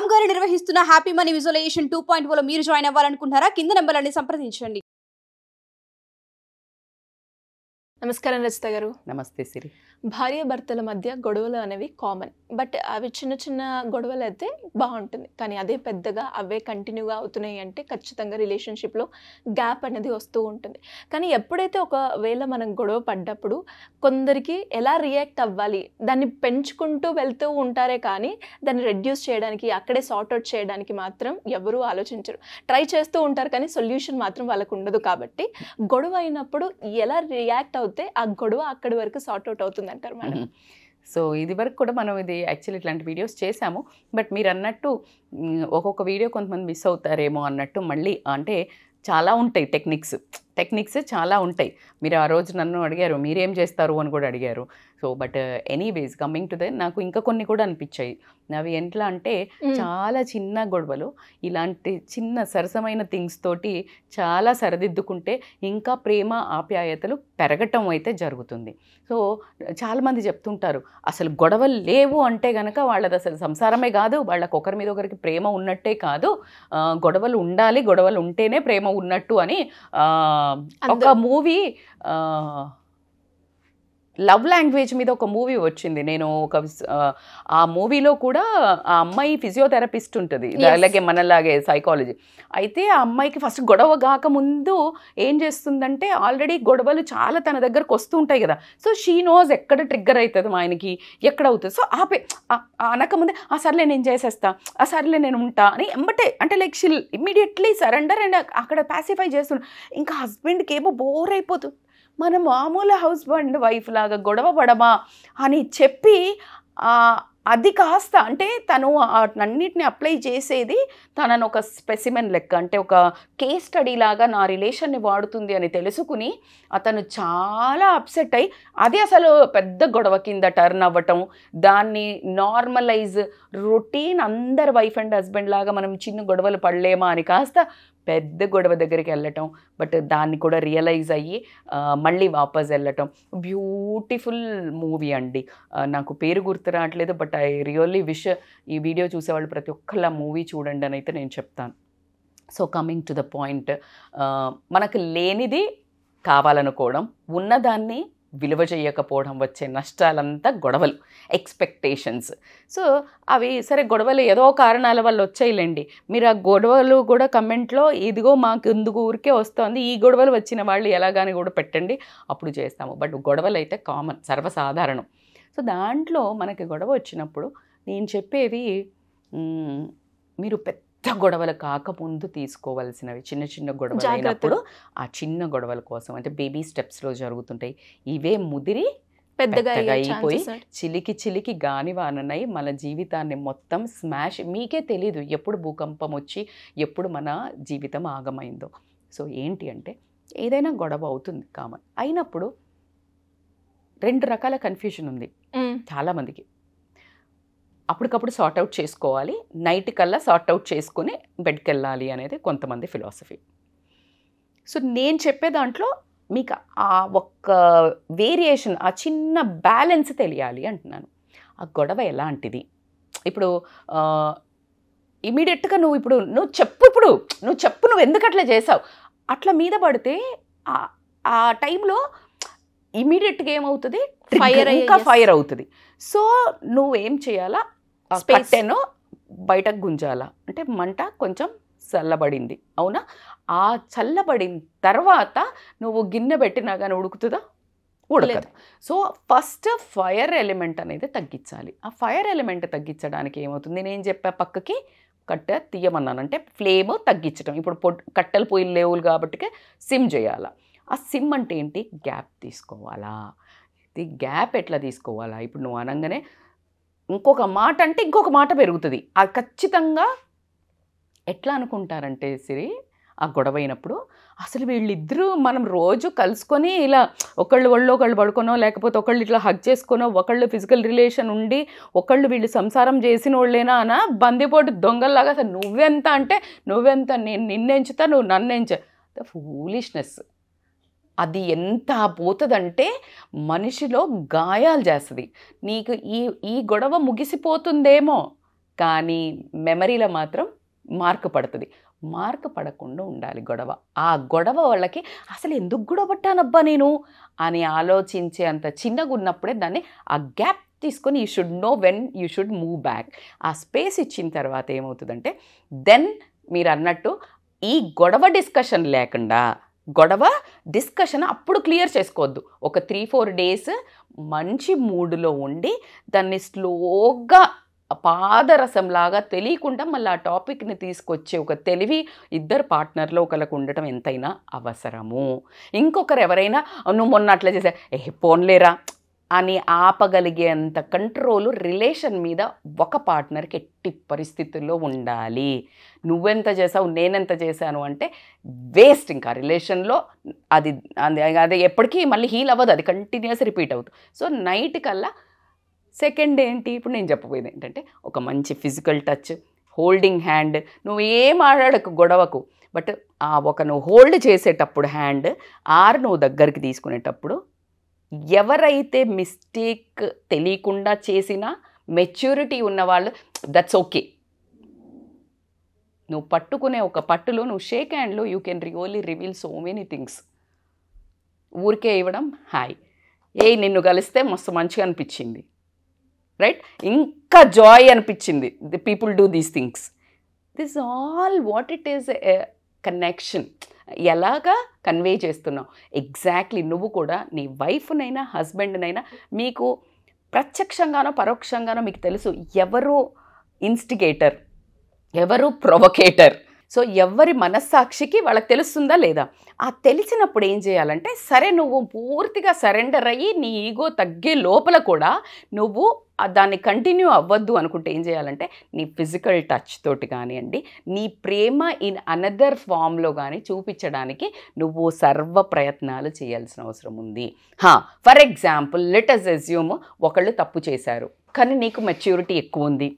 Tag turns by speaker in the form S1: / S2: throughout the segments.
S1: రామ్ గారు నిర్వహిస్తున్న happy money visualization two point మీరు జాయిన్ అవ్వాలనుకుంటున్నారా కింద నెంబర్లని సంప్రదించండి నమస్కారం రచిత గారు నమస్తే సిరి భార్య భర్తల మధ్య గొడవలు అనేవి కామన్ బట్ అవి చిన్న చిన్న గొడవలు అయితే బాగుంటుంది కానీ అదే పెద్దగా అవే కంటిన్యూగా అవుతున్నాయి అంటే ఖచ్చితంగా రిలేషన్షిప్లో గ్యాప్ అనేది వస్తూ ఉంటుంది కానీ ఎప్పుడైతే ఒకవేళ మనం గొడవ పడ్డప్పుడు కొందరికి ఎలా రియాక్ట్ అవ్వాలి దాన్ని పెంచుకుంటూ వెళ్తూ ఉంటారే కానీ దాన్ని రెడ్యూస్ చేయడానికి అక్కడే సార్ట్అవుట్ చేయడానికి మాత్రం ఎవరూ ఆలోచించరు ట్రై చేస్తూ ఉంటారు కానీ సొల్యూషన్ మాత్రం వాళ్ళకు ఉండదు కాబట్టి గొడవ అయినప్పుడు ఎలా రియాక్ట్ అవుతుంది పోతే ఆ గొడవ అక్కడి వరకు సార్ట్అవుట్ అవుతుంది అంటారు మేడం సో ఇది వరకు కూడా మనం ఇది యాక్చువల్లీ ఇట్లాంటి వీడియోస్ చేసాము బట్ మీరు అన్నట్టు ఒక్కొక్క వీడియో కొంతమంది మిస్ అవుతారేమో అన్నట్టు మళ్ళీ అంటే చాలా ఉంటాయి టెక్నిక్స్ టెక్నిక్స్ చాలా ఉంటాయి మీరు ఆ రోజు నన్ను అడిగారు మీరేం చేస్తారు అని కూడా అడిగారు so but anyways coming to the నాకు ఇంకా కొన్ని కూడా అనిపించాయి అవి ఎట్లా అంటే చాలా చిన్న గొడవలు ఇలాంటి చిన్న సరసమైన థింగ్స్ తోటి చాలా సరిదిద్దుకుంటే ఇంకా ప్రేమ ఆప్యాయతలు పెరగటం అయితే జరుగుతుంది సో చాలామంది చెప్తుంటారు అసలు గొడవలు లేవు అంటే కనుక వాళ్ళది అసలు సంసారమే కాదు వాళ్ళకి ఒకరి మీద ఒకరికి ప్రేమ ఉన్నట్టే కాదు గొడవలు ఉండాలి గొడవలు ఉంటేనే ప్రేమ ఉన్నట్టు అని ఒక మూవీ లవ్ లాంగ్వేజ్ మీద ఒక మూవీ వచ్చింది నేను ఒక ఆ మూవీలో కూడా ఆ అమ్మాయి ఫిజియోథెరపిస్ట్ ఉంటుంది అలాగే మనలాగే సైకాలజీ అయితే ఆ అమ్మాయికి ఫస్ట్ గొడవ కాక ముందు ఏం చేస్తుందంటే ఆల్రెడీ గొడవలు చాలా తన దగ్గరకు వస్తూ ఉంటాయి కదా సో షీ నోస్ ఎక్కడ ట్రిగ్గర్ అవుతుంది మా ఆయనకి ఎక్కడ అవుతుంది సో ఆపే అనకముందే ఆ సర్లే నేను చేసేస్తా ఆ సర్లే నేను ఉంటా అని ఎంబటే అంటే like she'll immediately surrender and అక్కడ ప్యాసిఫై చేస్తున్నాను ఇంకా హస్బెండ్కి ఏమో బోర్ అయిపోతుంది మన మామూలు హౌస్ బండ్ వైఫ్ లాగా గొడవ పడమా అని చెప్పి అది కాస్త అంటే తను అన్నిటిని అప్లై చేసేది తనను ఒక స్పెసిమెన్ లెక్క అంటే ఒక కేస్ స్టడీ లాగా నా రిలేషన్ని వాడుతుంది అని తెలుసుకుని అతను చాలా అప్సెట్ అయి అది అసలు పెద్ద గొడవ కింద టర్న్ అవ్వటం దాన్ని నార్మలైజ్ రొటీన్ అందరు వైఫ్ అండ్ హస్బెండ్ లాగా మనం చిన్న గొడవలు పడలేమా అని కాస్త పెద్ద గొడవ దగ్గరికి వెళ్ళటం బట్ దాన్ని కూడా రియలైజ్ అయ్యి మళ్ళీ వాపస్ వెళ్ళటం బ్యూటిఫుల్ మూవీ అండి నాకు పేరు గుర్తు రావట్లేదు బట్ ఐ రియల్లీ విష్ ఈ వీడియో చూసేవాళ్ళు ప్రతి ఒక్కళ్ళ మూవీ చూడండి అని అయితే నేను చెప్తాను so coming to the point మనకు లేనిది కావాలనుకోవడం ఉన్నదాన్ని విలువ చేయకపోవడం వచ్చే నష్టాలంతా గొడవలు ఎక్స్పెక్టేషన్స్ సో అవి సరే గొడవలు ఏదో కారణాల వల్ల వచ్చేయలేండి మీరు ఆ గొడవలు కూడా కమెంట్లో ఇదిగో మాకు ఎందుకు ఊరికే వస్తుంది ఈ గొడవలు వచ్చిన వాళ్ళు ఎలాగని కూడా పెట్టండి అప్పుడు చేస్తాము బట్ గొడవలు అయితే కామన్ సర్వసాధారణం సో దాంట్లో మనకి గొడవ వచ్చినప్పుడు నేను చెప్పేది మీరు పెద్ద పెద్ద గొడవలు కాకముందు తీసుకోవాల్సినవి చిన్న చిన్న గొడవలు అయినప్పుడు ఆ చిన్న గొడవల కోసం అంటే బేబీ స్టెప్స్లో జరుగుతుంటాయి ఇవే ముదిరి
S2: పెద్దగా అయిపోయి
S1: చిలికి చిలికి వాననై మన జీవితాన్ని మొత్తం స్మాష్ మీకే తెలీదు ఎప్పుడు భూకంపం వచ్చి ఎప్పుడు మన జీవితం ఆగమైందో సో ఏంటి అంటే ఏదైనా గొడవ అవుతుంది కామన్ అయినప్పుడు రెండు రకాల కన్ఫ్యూజన్ ఉంది చాలామందికి అప్పటికప్పుడు సార్ట్అవుట్ చేసుకోవాలి నైట్ కల్లా సార్ట్అవుట్ చేసుకుని బెడ్కి వెళ్ళాలి అనేది కొంతమంది ఫిలాసఫీ సో నేను చెప్పే దాంట్లో మీకు ఆ ఒక్క వేరియేషన్ ఆ చిన్న బ్యాలెన్స్ తెలియాలి అంటున్నాను ఆ గొడవ ఎలాంటిది ఇప్పుడు ఇమీడియట్గా నువ్వు ఇప్పుడు నువ్వు చెప్పు ఇప్పుడు నువ్వు చెప్పు నువ్వు ఎందుకు అట్లా చేసావు అట్లా మీద పడితే ఆ టైంలో ఇమీడియట్గా ఏమవుతుంది ఫైర్ ఇంకా ఫైర్ అవుతుంది సో నువ్వేం చేయాలా
S2: కట్టెను
S1: బయటకు గుంజాల అంటే మంట కొంచెం చల్లబడింది అవునా ఆ చల్లబడిన తర్వాత నువ్వు గిన్నె పెట్టినా కానీ ఉడుకుతుందా ఉడలేదు సో ఫస్ట్ ఫైర్ ఎలిమెంట్ అనేది తగ్గించాలి ఆ ఫైర్ ఎలిమెంట్ తగ్గించడానికి ఏమవుతుంది నేను చెప్పా పక్కకి కట్టె తీయమన్నాను అంటే ఫ్లేమ్ తగ్గించడం ఇప్పుడు పొట్ కట్టెలు పొయ్యిలు లేవులు కాబట్టి సిమ్ చేయాలి ఆ సిమ్ అంటే ఏంటి గ్యాప్ తీసుకోవాలా ఇది గ్యాప్ ఎట్లా తీసుకోవాలా ఇప్పుడు నువ్వు అనగానే ఇంకొక మాట అంటే ఇంకొక మాట పెరుగుతుంది అది ఖచ్చితంగా ఎట్లా అనుకుంటారంటే సిరి ఆ గొడవ అయినప్పుడు అసలు వీళ్ళిద్దరూ మనం రోజు కలుసుకొని ఇలా ఒకళ్ళు ఒళ్ళు ఒకళ్ళు పడుకోనో లేకపోతే ఒకళ్ళు ఇట్లా హక్ చేసుకునో ఒకళ్ళు ఫిజికల్ రిలేషన్ ఉండి ఒకళ్ళు వీళ్ళు సంసారం చేసిన వాళ్ళేనా అన బందిపోటు దొంగల్లాగా అసలు నువ్వెంత అంటే నువ్వెంత నేను నిన్నెంచుతా నువ్వు నన్ను ఎంచ ద ఫూలిష్నెస్ అది ఎంత పోతుందంటే మనిషిలో గాయాలు చేస్తుంది నీకు ఈ ఈ గొడవ ముగిసిపోతుందేమో కానీ మెమరీలో మాత్రం మార్కు పడుతుంది మార్కు పడకుండా ఉండాలి గొడవ ఆ గొడవ వాళ్ళకి అసలు ఎందుకు గొడవ పట్టానబ్బా నేను అని ఆలోచించే అంత చిన్నగా ఉన్నప్పుడే దాన్ని ఆ గ్యాప్ తీసుకొని you should know when you should move back ఆ స్పేస్ ఇచ్చిన తర్వాత ఏమవుతుందంటే దెన్ మీరు అన్నట్టు ఈ గొడవ డిస్కషన్ లేకుండా గొడవ డిస్కషన్ అప్పుడు క్లియర్ చేసుకోవద్దు ఒక త్రీ ఫోర్ డేస్ మంచి మూడ్లో ఉండి దాన్ని స్లోగా పాదరసంలాగా తెలియకుండా మళ్ళీ ఆ టాపిక్ని తీసుకొచ్చే ఒక తెలివి ఇద్దరు పార్ట్నర్లో ఒకరికి ఉండటం ఎంతైనా అవసరము ఇంకొకరు ఎవరైనా నువ్వు మొన్న అట్లా చేసా ఏ పోన్లేరా అని ఆపగలిగేంత కంట్రోలు రిలేషన్ మీద ఒక పార్ట్నర్కి ఎట్టి పరిస్థితుల్లో ఉండాలి నువ్వెంత చేసావు నేనెంత చేశాను అంటే వేస్ట్ ఇంకా రిలేషన్లో అది అది ఎప్పటికీ మళ్ళీ హీల్ అవ్వదు అది కంటిన్యూస్ రిపీట్ అవుతుంది సో నైట్ కల్లా సెకండ్ ఏంటి ఇప్పుడు నేను చెప్పబోయేది ఏంటంటే ఒక మంచి ఫిజికల్ టచ్ హోల్డింగ్ హ్యాండ్ నువ్వు ఏం ఆడాడకు గొడవకు బట్ ఆ ఒక నువ్వు హోల్డ్ చేసేటప్పుడు హ్యాండ్ ఆర్ నువ్వు దగ్గరికి తీసుకునేటప్పుడు ఎవరైతే మిస్టేక్ తెలియకుండా చేసినా మెచ్యూరిటీ ఉన్నవాళ్ళు దట్స్ ఓకే నువ్వు పట్టుకునే ఒక పట్టులో నువ్వు షేక్ హ్యాండ్లో you can really reveal so many things ఊరికే ఇవ్వడం హాయ్ ఏ నిన్ను కలిస్తే మస్తు మంచిగా అనిపించింది రైట్ ఇంకా జాయ్ అనిపించింది the people do these things this all what it is connection ఎలాగా కన్వే చేస్తున్నావు ఎగ్జాక్ట్లీ నువ్వు కూడా నీ వైఫ్నైనా హస్బెండ్నైనా మీకు ప్రత్యక్షంగానో పరోక్షంగానో మీకు తెలుసు ఎవరు ఇన్స్టిగేటర్ ఎవరు ప్రొవొకేటర్ సో ఎవరి మనస్సాక్షికి వాళ్ళకి తెలుస్తుందా లేదా ఆ తెలిసినప్పుడు ఏం చేయాలంటే సరే నువ్వు పూర్తిగా సరెండర్ అయ్యి నీ ఈగో తగ్గే లోపల కూడా నువ్వు దాన్ని కంటిన్యూ అవ్వద్దు అనుకుంటే ఏం చేయాలంటే నీ ఫిజికల్ టచ్ తోటి కానివ్వండి నీ ప్రేమ ఇన్ అనదర్ ఫామ్లో కానీ చూపించడానికి నువ్వు సర్వ ప్రయత్నాలు చేయాల్సిన అవసరం ఉంది హా ఫర్ ఎగ్జాంపుల్ లెటస్ ఎజ్యూమ్ ఒకళ్ళు తప్పు చేశారు కానీ నీకు మెచ్యూరిటీ ఎక్కువ ఉంది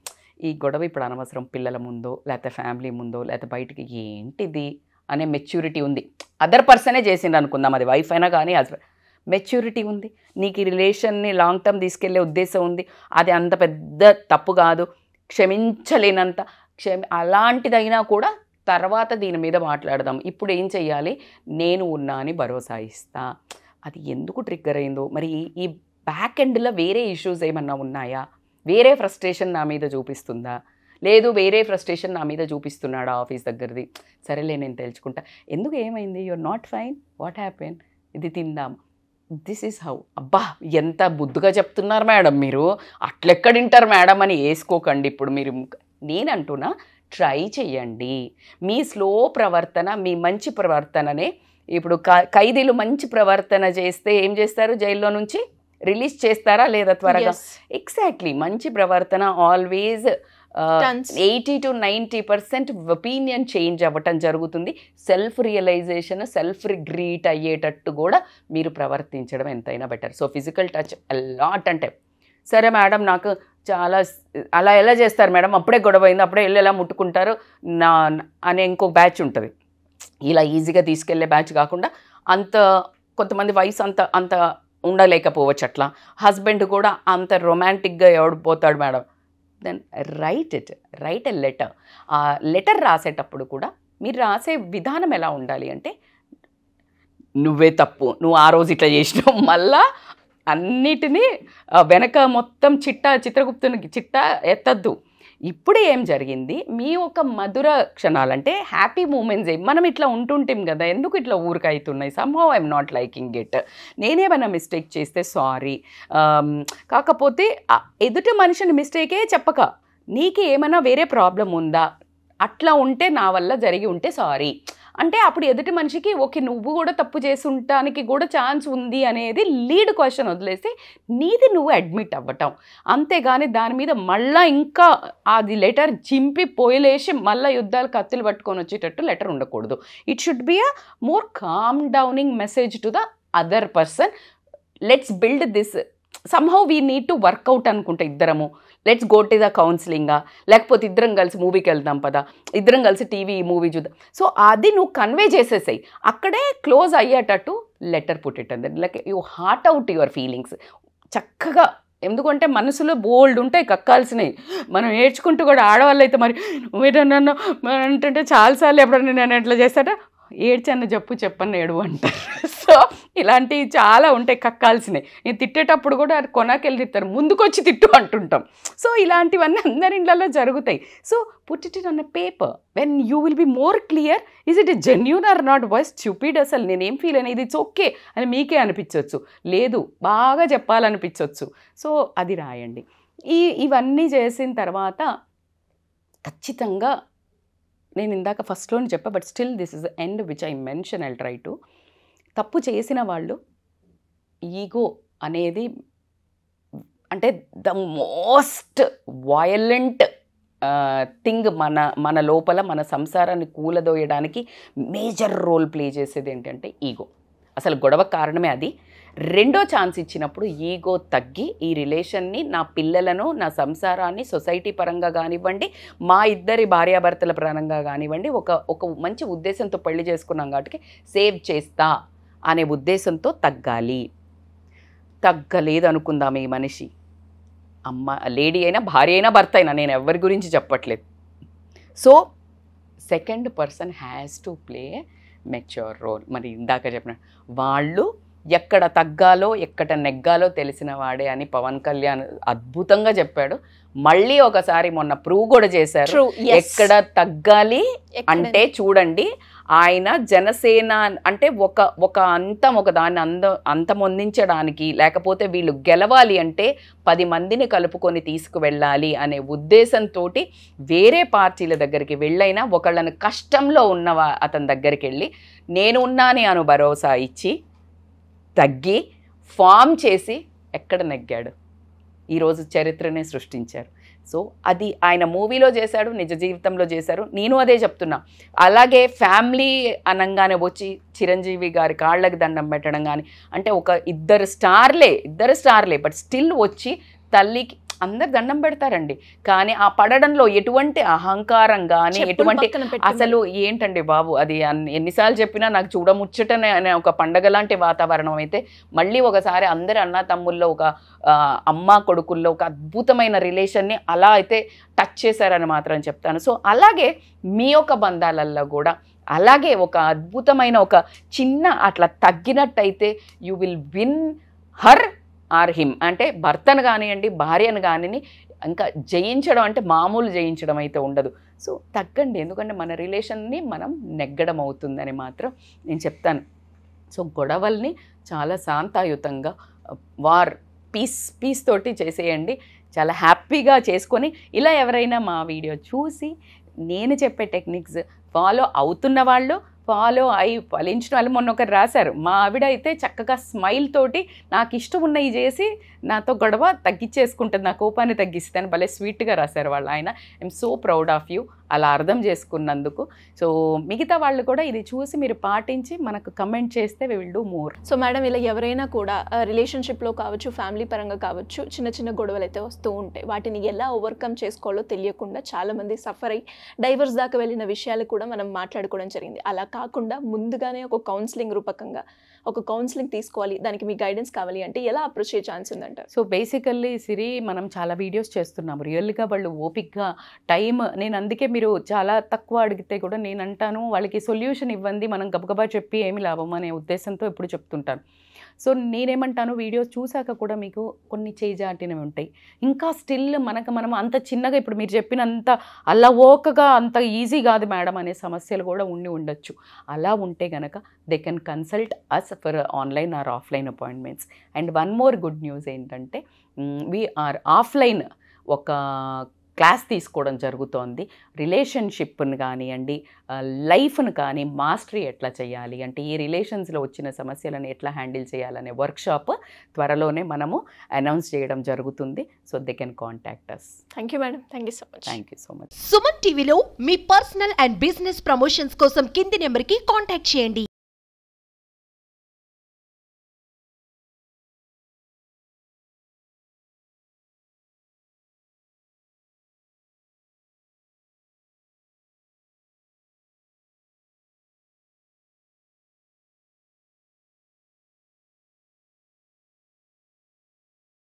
S1: ఈ గొడవ ఇప్పుడు అనవసరం పిల్లల ముందో లేకపోతే ఫ్యామిలీ ముందో లేకపోతే బయటికి ఏంటిది అనే మెచ్యూరిటీ ఉంది అదర్ పర్సనే చేసింది అనుకుందాం అది వైఫ్ అయినా కానీ హస్బెండ్ మెచ్యూరిటీ ఉంది నీకు ఈ రిలేషన్ని లాంగ్ టర్మ్ తీసుకెళ్లే ఉద్దేశం ఉంది అది అంత పెద్ద తప్పు కాదు క్షమించలేనంత క్షమ అలాంటిదైనా కూడా తర్వాత దీని మీద మాట్లాడదాం ఇప్పుడు ఏం చెయ్యాలి నేను ఉన్నా అని భరోసా ఇస్తా అది ఎందుకు ట్రిగ్గర్ అయిందో మరి ఈ బ్యాక్ ఎండ్లో వేరే ఇష్యూస్ ఏమన్నా ఉన్నాయా వేరే ఫ్రస్ట్రేషన్ నా మీద చూపిస్తుందా లేదు వేరే ఫ్రస్ట్రేషన్ నా మీద చూపిస్తున్నాడా ఆఫీస్ దగ్గరది సరేలే నేను తెలుసుకుంటా ఎందుకు ఏమైంది are not fine what happen ఇది తిందాం దిస్ ఈజ్ హౌ అబ్బా ఎంత బుద్ధిగా చెప్తున్నారు మేడం మీరు వింటారు మేడం అని వేసుకోకండి ఇప్పుడు మీరు నేనంటున్నా ట్రై చేయండి మీ స్లో ప్రవర్తన మీ మంచి ప్రవర్తననే ఇప్పుడు ఖైదీలు మంచి ప్రవర్తన చేస్తే ఏం చేస్తారు జైల్లో నుంచి రిలీజ్ చేస్తారా లేదా త్వరగా ఎగ్జాక్ట్లీ మంచి ప్రవర్తన always eighty to ninety percent opinion change అవ్వటం జరుగుతుంది సెల్ఫ్ రియలైజేషన్ సెల్ఫ్ రిగ్రీట్ అయ్యేటట్టు కూడా మీరు ప్రవర్తించడం ఎంతైనా better so physical touch a lot అంటే సరే మేడం నాకు చాలా అలా ఎలా చేస్తారు మేడం అప్పుడే గొడవ అయింది అప్పుడే వెళ్ళి ఎలా ముట్టుకుంటారు నా అనే ఇంకో బ్యాచ్ ఉంటుంది ఇలా ఈజీగా తీసుకెళ్లే బ్యాచ్ కాకుండా అంత కొంతమంది వయసు అంత అంత ఉండలేకపోవచ్చు అట్లా హస్బెండ్ కూడా అంత రొమాంటిక్గా ఎవడిపోతాడు madam then write it write a letter ఆ లెటర్ రాసేటప్పుడు కూడా మీరు రాసే విధానం ఎలా ఉండాలి అంటే నువ్వే తప్పు నువ్వు ఆ రోజు ఇట్లా చేసినావు మళ్ళా అన్నిటినీ వెనక మొత్తం చిట్టా చిత్రగుప్తుని చిట్టా ఎత్తద్దు ఇప్పుడు ఏం జరిగింది మీ ఒక మధుర క్షణాలు అంటే హ్యాపీ మూమెంట్స్ మనం ఇట్లా ఉంటుంటాం కదా ఎందుకు ఇట్లా ఊరికి అవుతున్నాయి somehow I'm not liking it నేనేమైనా మిస్టేక్ చేస్తే సారీ కాకపోతే ఎదుటి మనిషిని మిస్టేకే చెప్పక నీకు ఏమైనా వేరే ప్రాబ్లం ఉందా అట్లా ఉంటే నా వల్ల జరిగి ఉంటే సారీ అంటే అప్పుడు ఎదుటి మనిషికి ఓకే నువ్వు కూడా తప్పు చేసి ఉండటానికి కూడా ఛాన్స్ ఉంది అనేది లీడ్ క్వశ్చన్ వదిలేసి నీది నువ్వు అడ్మిట్ అవ్వటం అంతేగాని దాని మీద మళ్ళీ ఇంకా అది లెటర్ చింపి పోయిలేసి మళ్ళీ యుద్ధాలు కత్తులు పట్టుకొని వచ్చేటట్టు లెటర్ ఉండకూడదు it should be a more calm downing message to the other person let's build this somehow we need to work out అనుకుంటా ఇద్దరము లెట్స్ గో టు ద కౌన్సిలింగా లేకపోతే ఇద్దరం కలిసి మూవీకి వెళ్దాం పదా ఇద్దరం కలిసి టీవీ మూవీ చూద్దాం సో అది నువ్వు కన్వే చేసేసాయి అక్కడే క్లోజ్ అయ్యేటట్టు లెటర్ పుట్టేట like you heart out your feelings చక్కగా ఎందుకంటే మనసులో బోల్డ్ ఉంటాయి కక్కాల్సినవి మనం ఏడ్చుకుంటూ కూడా ఆడవాళ్ళు అయితే మరి నన్ను అంటే చాలాసార్లు ఎప్పుడన్నా నేను ఎట్లా చేస్తాట ఏడ్చన్న జప్పు చెప్పన్న ఏడు అంటారు సో ఇలాంటివి చాలా ఉంటాయి కక్కాల్సినవి నేను తిట్టేటప్పుడు కూడా అది వెళ్ళి తిట్టారు ముందుకొచ్చి తిట్టు అంటుంటాం సో ఇలాంటివన్నీ అందరి ఇళ్లలో జరుగుతాయి సో పుట్టిటిన్ అన్న paper when you will be more clear is it genuine or not wise stupid అసలు నేనేం ఫీల్ అయినా ఇది ఇట్స్ ఓకే అని మీకే అనిపించవచ్చు లేదు బాగా చెప్పాలనిపించవచ్చు సో అది రాయండి ఈ ఇవన్నీ చేసిన తర్వాత ఖచ్చితంగా నేను ఇందాక ఫస్ట్లోనే చెప్ప but still this is end which I mention I try to తప్పు చేసిన వాళ్ళు ఈగో అనేది అంటే ద మోస్ట్ వయలెంట్ థింగ్ మన మన లోపల మన సంసారాన్ని కూలదోయడానికి మేజర్ రోల్ ప్లే చేసేది ఏంటంటే ఈగో అసలు గొడవ కారణమే అది రెండో ఛాన్స్ ఇచ్చినప్పుడు ఈగో తగ్గి ఈ రిలేషన్ని నా పిల్లలను నా సంసారాన్ని సొసైటీ పరంగా కానివ్వండి మా ఇద్దరి భార్యాభర్తల పరంగా కానివ్వండి ఒక ఒక మంచి ఉద్దేశంతో పెళ్లి చేసుకున్నాం కాబట్టి సేవ్ చేస్తా అనే ఉద్దేశంతో తగ్గాలి తగ్గలేదు అనుకుందాం ఈ మనిషి అమ్మ లేడీ అయినా భార్య అయినా భర్త అయినా నేను ఎవరి గురించి చెప్పట్లేదు so second person has to play mature role మరి ఇందాక చెప్పిన వాళ్ళు ఎక్కడ తగ్గాలో ఎక్కడ నెగ్గాలో తెలిసిన వాడే అని పవన్ కళ్యాణ్ అద్భుతంగా చెప్పాడు మళ్ళీ ఒకసారి మొన్న ప్రూవ్ కూడా చేశారు ఎక్కడ తగ్గాలి అంటే చూడండి ఆయన జనసేన అంటే ఒక ఒక అంతం ఒక దాన్ని అంద అందించడానికి లేకపోతే వీళ్ళు గెలవాలి అంటే పది మందిని కలుపుకొని తీసుకువెళ్ళాలి అనే ఉద్దేశంతో వేరే పార్టీల దగ్గరికి వెళ్ళైనా ఒకళ్ళను కష్టంలో ఉన్న అతని దగ్గరికి వెళ్ళి నేను ఉన్నానే అను భరోసా ఇచ్చి తగ్గి ఫామ్ చేసి ఎక్కడ నెగ్గాడు ఈరోజు చరిత్రనే సృష్టించారు సో అది ఆయన మూవీలో చేశాడు నిజ జీవితంలో చేశారు నేను అదే చెప్తున్నా అలాగే ఫ్యామిలీ అనంగానే వచ్చి చిరంజీవి గారి కాళ్ళకి దండం పెట్టడం కానీ అంటే ఒక ఇద్దరు స్టార్లే ఇద్దరు స్టార్లే బట్ స్టిల్ వచ్చి తల్లికి అందరు దండం పెడతారండి కానీ ఆ పడడంలో ఎటువంటి అహంకారం కానీ ఎటువంటి అసలు ఏంటండి బాబు అది ఎన్నిసార్లు చెప్పినా నాకు చూడముచ్చటనే అనే ఒక పండగ లాంటి వాతావరణం అయితే మళ్ళీ ఒకసారి అందరు అన్న తమ్ముల్లో ఒక అమ్మ కొడుకుల్లో ఒక అద్భుతమైన రిలేషన్ని అలా అయితే టచ్ చేశారని మాత్రం చెప్తాను సో అలాగే మీ యొక్క బంధాలల్లో కూడా అలాగే ఒక అద్భుతమైన ఒక చిన్న అట్లా తగ్గినట్టయితే you will win her or him అంటే భర్తను కానివ్వండి భార్యను కానిని ఇంకా జయించడం అంటే మామూలు జయించడం అయితే ఉండదు సో తగ్గండి ఎందుకంటే మన రిలేషన్ని మనం నెగ్గడం అవుతుందని మాత్రం నేను చెప్తాను సో గొడవల్ని చాలా శాంతాయుతంగా వార్ పీస్ పీస్ తోటి చేసేయండి చాలా హ్యాపీగా చేసుకొని ఇలా ఎవరైనా మా వీడియో చూసి నేను చెప్పే టెక్నిక్స్ ఫాలో అవుతున్న వాళ్ళు ఫాలో అయి ఫలించిన వాళ్ళు మొన్న ఒకరు రాశారు మా ఆవిడ అయితే చక్కగా స్మైల్ తోటి నాకు ఇష్టం ఉన్నవి చేసి నాతో గొడవ తగ్గించేసుకుంటుంది నా కోపాన్ని అని భలే స్వీట్గా రాశారు వాళ్ళు ఆయన I'm so proud of you అలా అర్థం చేసుకున్నందుకు సో మిగతా వాళ్ళు కూడా ఇది చూసి మీరు పాటించి మనకు కమెంట్ చేస్తే we will do more so madam ఇలా ఎవరైనా కూడా రిలేషన్షిప్లో కావచ్చు ఫ్యామిలీ పరంగా కావచ్చు చిన్న చిన్న గొడవలు అయితే వస్తూ ఉంటాయి వాటిని ఎలా ఓవర్కమ్ చేసుకోవాలో తెలియకుండా చాలామంది సఫర్ అయ్యి డైవర్స్ దాకా వెళ్ళిన విషయాలు కూడా మనం మాట్లాడుకోవడం జరిగింది అలా కాకుండా ముందుగానే ఒక కౌన్సిలింగ్ రూపకంగా ఒక కౌన్సిలింగ్ తీసుకోవాలి దానికి మీ గైడెన్స్ కావాలి అంటే ఎలా అప్రోచ్ అయ్యే ఛాన్స్ ఉందంట సో బేసికల్లీ సిరి మనం చాలా వీడియోస్ చేస్తున్నాము రియల్గా వాళ్ళు ఓపిక్గా టైం నేను అందుకే మీరు చాలా తక్కువ అడిగితే కూడా నేను అంటాను వాళ్ళకి సొల్యూషన్ ఇవ్వండి మనం గబగబా చెప్పి ఏమి లాభం అనే ఉద్దేశంతో ఇప్పుడు చెప్తుంటాను సో నేనేమంటాను వీడియోస్ చూశాక కూడా మీకు కొన్ని చేజాటినవి ఉంటాయి ఇంకా స్టిల్ మనకు మనం అంత చిన్నగా ఇప్పుడు మీరు చెప్పినంత అలా ఓకగా అంత ఈజీ కాదు మేడం అనే సమస్యలు కూడా ఉండి ఉండొచ్చు అలా ఉంటే గనక they can consult us for online or offline appointments and one more good news ఏంటంటే వీఆర్ ఆఫ్లైన్ ఒక క్లాస్ తీసుకోవడం జరుగుతోంది రిలేషన్షిప్ను కానివ్వండి లైఫ్ను కానీ మాస్టరీ ఎట్లా చేయాలి అంటే ఈ రిలేషన్స్లో వచ్చిన సమస్యలను ఎట్లా హ్యాండిల్ చేయాలనే వర్క్షాప్ త్వరలోనే మనము అనౌన్స్ చేయడం జరుగుతుంది so they can contact us thank you madam thank you so much thank you so much Suman టీవీలో మీ పర్సనల్ అండ్ బిజినెస్ ప్రమోషన్స్ కోసం కింది నెంబర్కి కాంటాక్ట్ చేయండి